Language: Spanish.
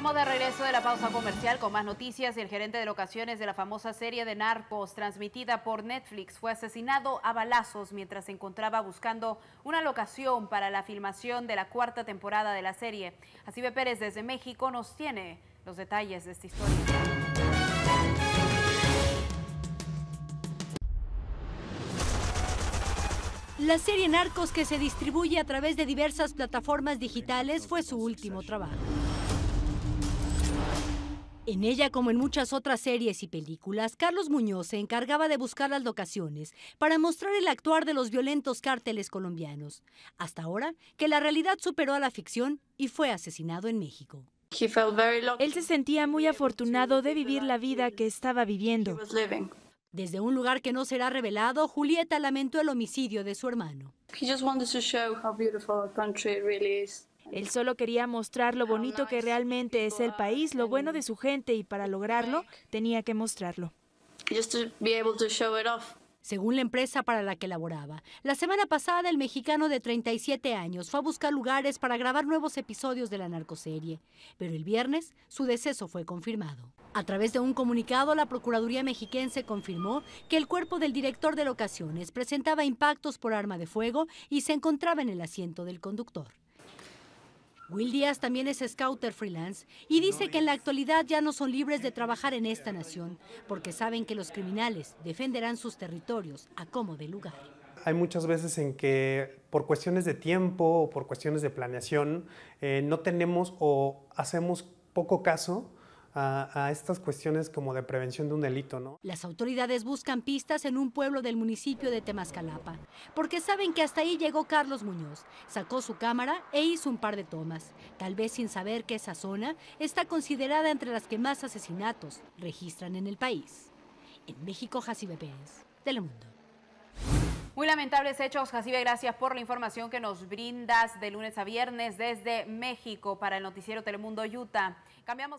Estamos de regreso de la pausa comercial con más noticias. El gerente de locaciones de la famosa serie de narcos transmitida por Netflix fue asesinado a balazos mientras se encontraba buscando una locación para la filmación de la cuarta temporada de la serie. ve Pérez desde México nos tiene los detalles de esta historia. La serie Narcos que se distribuye a través de diversas plataformas digitales fue su último trabajo. En ella, como en muchas otras series y películas, Carlos Muñoz se encargaba de buscar las locaciones para mostrar el actuar de los violentos cárteles colombianos, hasta ahora que la realidad superó a la ficción y fue asesinado en México. Él se sentía muy afortunado de vivir la vida que estaba viviendo. Desde un lugar que no será revelado, Julieta lamentó el homicidio de su hermano. He él solo quería mostrar lo bonito que realmente es el país, lo bueno de su gente y para lograrlo tenía que mostrarlo. Según la empresa para la que laboraba, la semana pasada el mexicano de 37 años fue a buscar lugares para grabar nuevos episodios de la narcoserie, pero el viernes su deceso fue confirmado. A través de un comunicado, la Procuraduría mexiquense confirmó que el cuerpo del director de locaciones presentaba impactos por arma de fuego y se encontraba en el asiento del conductor. Will Díaz también es scouter freelance y dice que en la actualidad ya no son libres de trabajar en esta nación porque saben que los criminales defenderán sus territorios a como de lugar. Hay muchas veces en que por cuestiones de tiempo o por cuestiones de planeación eh, no tenemos o hacemos poco caso a, estas cuestiones como de prevención de un delito. ¿no? Las autoridades buscan pistas en un pueblo del municipio de Temascalapa, porque saben que hasta ahí llegó Carlos Muñoz, sacó su cámara e hizo un par de tomas, tal vez sin saber que esa zona está considerada entre las que más asesinatos registran en el país. En México, Jacibe Pérez, Telemundo. Muy lamentables hechos, Jacibe, gracias por la información que nos brindas de lunes a viernes desde México para el noticiero Telemundo Utah. Cambiamos de...